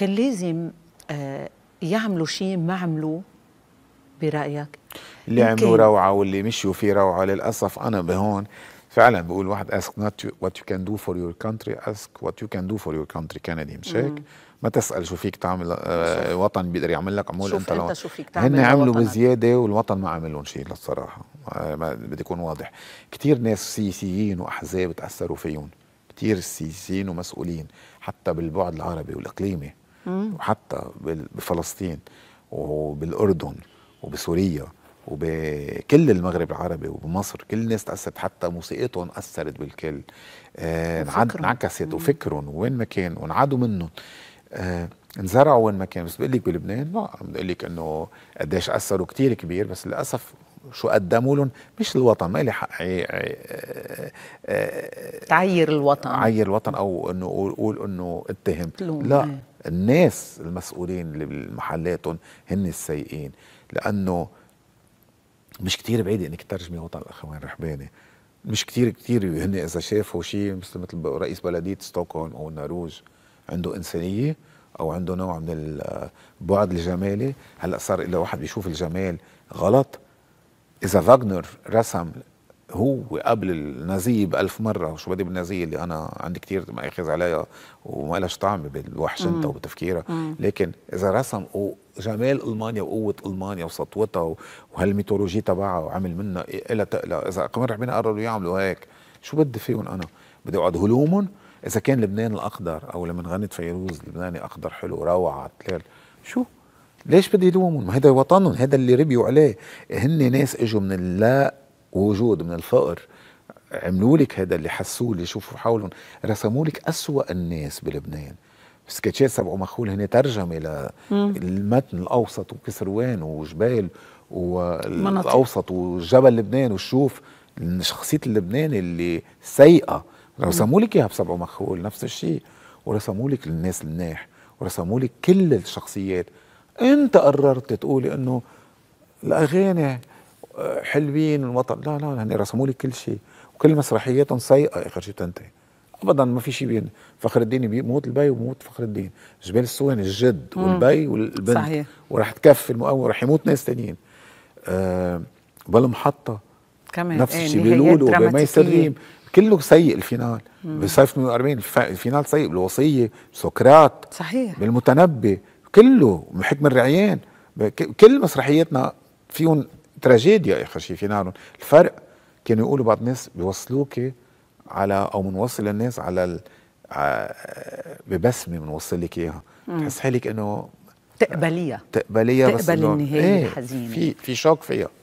كان لازم آه، يعملوا شيء ما عملوه برايك اللي عملوا روعه واللي مشوا في روعه للاسف انا بهون فعلا بقول واحد ask not what you can do for your country ask what you can do for your country كندي مش هيك؟ ما تسال شو فيك تعمل آه وطن بيقدر يعمل لك عمول انت, انت شو فيك تعمل هن عملوا بزياده والوطن ما عمل لهم شيء للصراحه آه بدي اكون واضح كثير ناس سياسيين واحزاب تاثروا فيهم كثير سياسيين ومسؤولين حتى بالبعد العربي والاقليمي وحتى بفلسطين وبالاردن وبسوريا وبكل المغرب العربي وبمصر كل الناس تأثرت حتى موسيقتهم أثرت بالكل آه انعكست وفكرهم وين ما كان وانعادوا منهم آه انزرعوا وين ما كان بس بقول لك بلبنان ما بقول لك انه قديش اثروا كتير كبير بس للاسف شو قدموا لهم مش الوطن ما لي حق إيه، إيه، إيه، تعير الوطن عير الوطن او انه قول انه اتهم لا هي. الناس المسؤولين اللي بمحلاتهم هن السيئين لانه مش كتير بعيدة انك ترجمي وطن الاخوان رحباني مش كتير كتير هن اذا شافوا شيء مثل مثل رئيس بلديه ستوكهولم او النرويج عنده انسانيه او عنده نوع من البعد الجمالي هلا صار الا واحد بيشوف الجمال غلط اذا فاغنر رسم هو قبل النازيه بألف مره وشو بدي بالنازيه اللي انا عندي كثير مأخذ عليها وما لهاش طعم انت وبتفكيرها لكن اذا رسم وجمال المانيا وقوه المانيا وسطوتها وهالميتولوجي تبعها وعمل منها إلها تقلها اذا قمر رح قرروا يعملوا هيك شو بدي فيهم انا بدي اقعد هلومهم اذا كان لبنان الاخضر او لما غنت فيروز لبناني اخضر حلو روعه شو ليش بدي يلومهم؟ ما هذا وطنهم هذا اللي ربيوا عليه هن ناس اجوا من اللا وجود من الفقر عملوا لك هذا اللي حسوه اللي شوفوا حولهم رسموا لك أسوأ الناس بلبنان سكتشات سبع مخول هن ترجمه للمتن الاوسط وكسروان وجبال والاوسط وجبل لبنان والشوف شخصيه اللبناني اللي سيئه رسموا لك اياها بسبع مخول نفس الشيء ورسموا لك الناس المناح ورسموا لك كل الشخصيات انت قررت تقولي انه الاغاني آه، حلوين والوطن لا لا هن يعني رسموا لي كل شيء وكل مسرحياتهم سيئه اخر شيء تنتهي ابدا ما في شيء بين فخر الدين بيموت البي وموت فخر الدين جبال السواني الجد والبي والبنت صحيح. ورح تكفي المقاومه ورح يموت ناس ثانيين أه بالمحطه كمان نفس إيه، الشيء بيقولوا بمي سليم كله سيء الفينال بصيف 48 الفينال سيء بالوصيه سكرات صحيح بالمتنبي كله بحكم الرعيان كل مسرحياتنا فيهم تراجيديا اخر شيء في نهارهم الفرق كانوا يقولوا بعض الناس بيوصلوك على او بنوصل الناس على ببسمه بنوصل لك اياها تحس حالك انه تقبليها تقبليها بس تقبل النهايه إيه، الحزينه في في شوك فيها